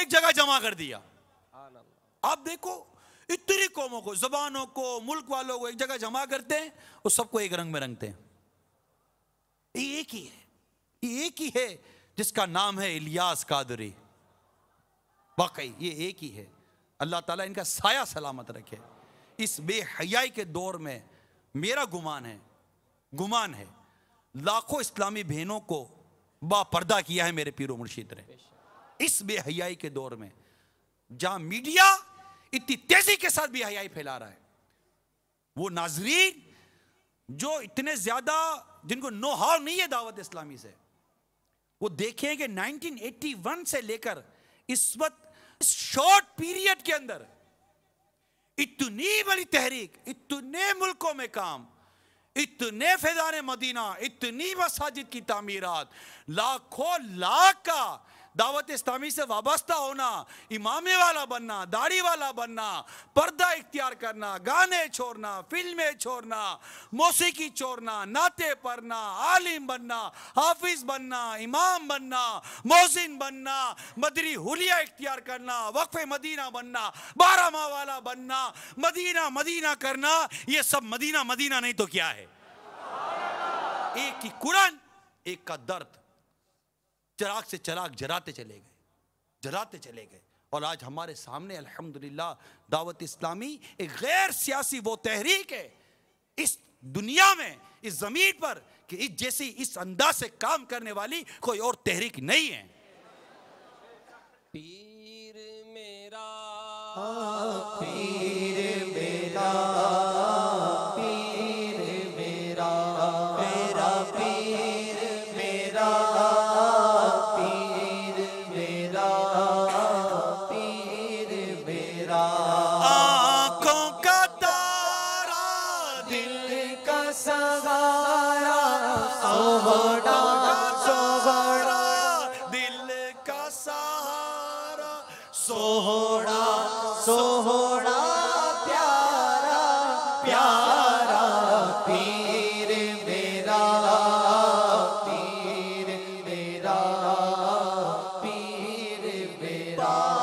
एक जगह जमा कर दिया आप देखो इतनी कौमों को जबानों को मुल्क वालों को एक जगह जमा करते हैं और सबको एक रंग में रंगते हैं ये एक ही है ये एक ही है जिसका नाम है इलियास कादरी वाकई ये एक ही है अल्लाह ताला इनका साया सलामत रखे इस बेहयाई के दौर में मेरा गुमान है गुमान है लाखों इस्लामी बहनों को बापर्दा किया है मेरे पीरो मुर्शीद ने इस बेहयाई के दौर में जहां मीडिया इतनी तेजी के साथ बेहयाई फैला रहा है वो नाजरीन जो इतने ज्यादा जिनको नो हाउ नहीं है दावत इस्लामी से वो देखें कि 1981 से लेकर इस वक्त शॉर्ट पीरियड के अंदर इतनी बड़ी तहरीक इतने मुल्कों में काम इतने फैजान मदीना इतनी मसाजिद की तमीरत लाखों लाख का दावत इस्लामी से वाबस्ता होना इमामे वाला बनना दाढ़ी वाला बनना पर्दा इख्तियार करना गाने छोड़ना फिल्में छोड़ना मौसीकी छोड़ना नाते पढ़ना आलिम बनना हाफिज बनना इमाम बनना मोहसिन बनना मदरी हुलिया इख्तियार करना वक्फ मदीना बनना बारह माह वाला बनना मदीना मदीना करना ये सब मदीना मदीना नहीं तो क्या है एक की कुरन एक का दर्द चराग से चराग जराते चले गए जराते चले गए और आज हमारे सामने अल्हम्दुलिल्लाह दावत इस्लामी एक गैर सियासी वो तहरीक है इस दुनिया में इस ज़मीन पर कि इस जैसी इस अंदाज से काम करने वाली कोई और तहरीक नहीं है तेरा आंखों का तारा दिल का सहारा सोहरा सोहरा दिल का सहारा सोहरा सोहरा प्यारा प्यारा पीर मेरा पीर मेरा पीर मेरा